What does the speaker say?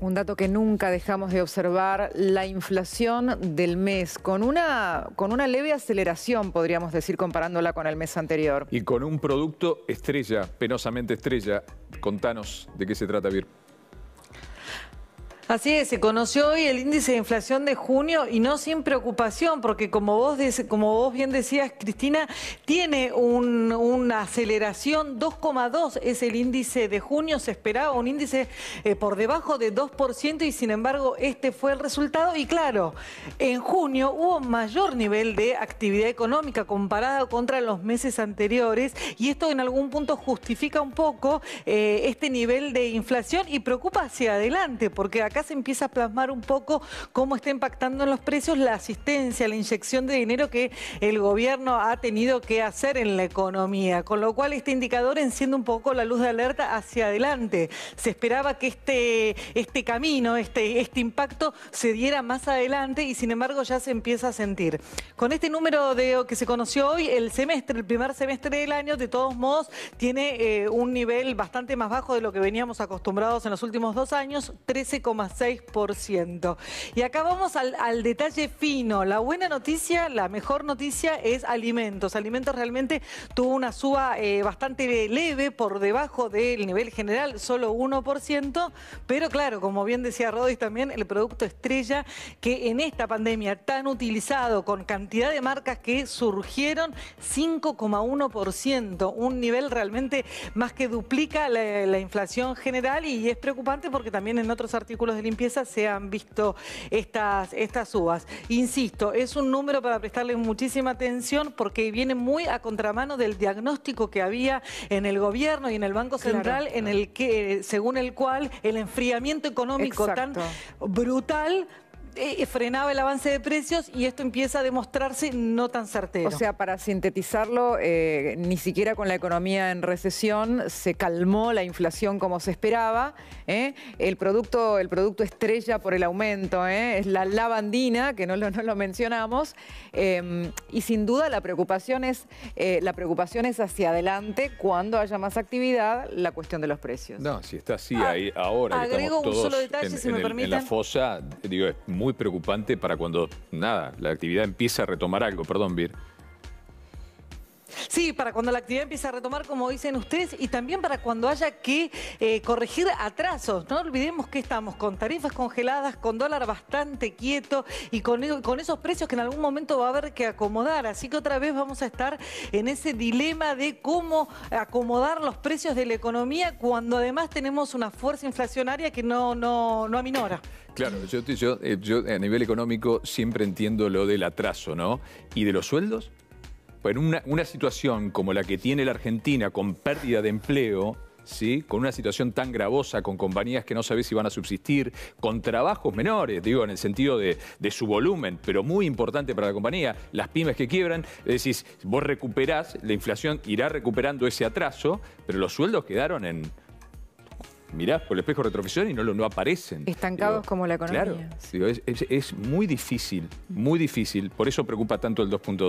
Un dato que nunca dejamos de observar, la inflación del mes, con una, con una leve aceleración, podríamos decir, comparándola con el mes anterior. Y con un producto estrella, penosamente estrella. Contanos de qué se trata, Virgo. Así es, se conoció hoy el índice de inflación de junio y no sin preocupación, porque como vos, como vos bien decías, Cristina, tiene una aceleración, 2,2 es el índice de junio, se esperaba un índice eh, por debajo de 2% y sin embargo este fue el resultado. Y claro, en junio hubo mayor nivel de actividad económica comparado contra los meses anteriores y esto en algún punto justifica un poco eh, este nivel de inflación y preocupa hacia adelante, porque acá se empieza a plasmar un poco cómo está impactando en los precios la asistencia, la inyección de dinero que el gobierno ha tenido que hacer en la economía, con lo cual este indicador enciende un poco la luz de alerta hacia adelante. Se esperaba que este, este camino, este, este impacto se diera más adelante y sin embargo ya se empieza a sentir. Con este número de que se conoció hoy, el semestre, el primer semestre del año, de todos modos, tiene eh, un nivel bastante más bajo de lo que veníamos acostumbrados en los últimos dos años, 13,5. 6%. Y acá vamos al, detalle fino. La buena noticia, la mejor noticia es alimentos. Alimentos realmente tuvo una suba eh, bastante leve por debajo del nivel general, solo 1%. Pero claro, como bien decía Rodis también, el producto estrella que en esta pandemia tan utilizado con cantidad de marcas que surgieron, 5,1%, un nivel realmente más que duplica la, inflación general y es preocupante porque también en otros artículos de limpieza se han visto estas, estas uvas. Insisto, es un número para prestarle muchísima atención porque viene muy a contramano del diagnóstico que había en el gobierno y en el Banco Central, en el que, eh, según el cual el enfriamiento económico tan brutal eh, eh, frenaba el avance de precios y esto empieza a demostrarse no tan certero. O sea, para sintetizarlo, eh, ni siquiera con la economía en recesión se calmó la inflación como se esperaba. El, producto, el producto estrella por el aumento es la lavandina, que no lo, mencionamos. Em, y sin duda la preocupación, es, la preocupación es hacia adelante cuando haya más actividad la cuestión de los precios. No, si está así ah, ahí ahora. Agrego un solo detalle, si me la fosa, digo, es muy muy preocupante para cuando, nada, la actividad empieza a retomar algo. Perdón, Vir. Sí, para cuando la actividad empiece a retomar, como dicen ustedes, y también para cuando haya que eh, corregir atrasos. No olvidemos que estamos con tarifas congeladas, con dólar bastante quieto y e, con, esos precios que en algún momento va a haber que acomodar. Así que otra vez vamos a estar en ese dilema de cómo acomodar los precios de la economía cuando además tenemos una fuerza inflacionaria que no, no, no aminora. Claro, yo eh, a nivel económico siempre entiendo lo del atraso, ¿no? ¿Y de los sueldos? en una, situación como la que tiene la Argentina con pérdida de empleo, ¿sí? con una situación tan gravosa, con compañías que no sabés si van a subsistir, con trabajos menores, digo, en el sentido de, su volumen, pero muy importante para la compañía, las pymes que quiebran, decís, vos recuperás, la inflación irá recuperando ese atraso, pero los sueldos quedaron en, mirás por el espejo retrovisor y no, lo, no aparecen. Estancados como la economía. Claro, es, es muy difícil, muy difícil. Por eso preocupa tanto el 2.2.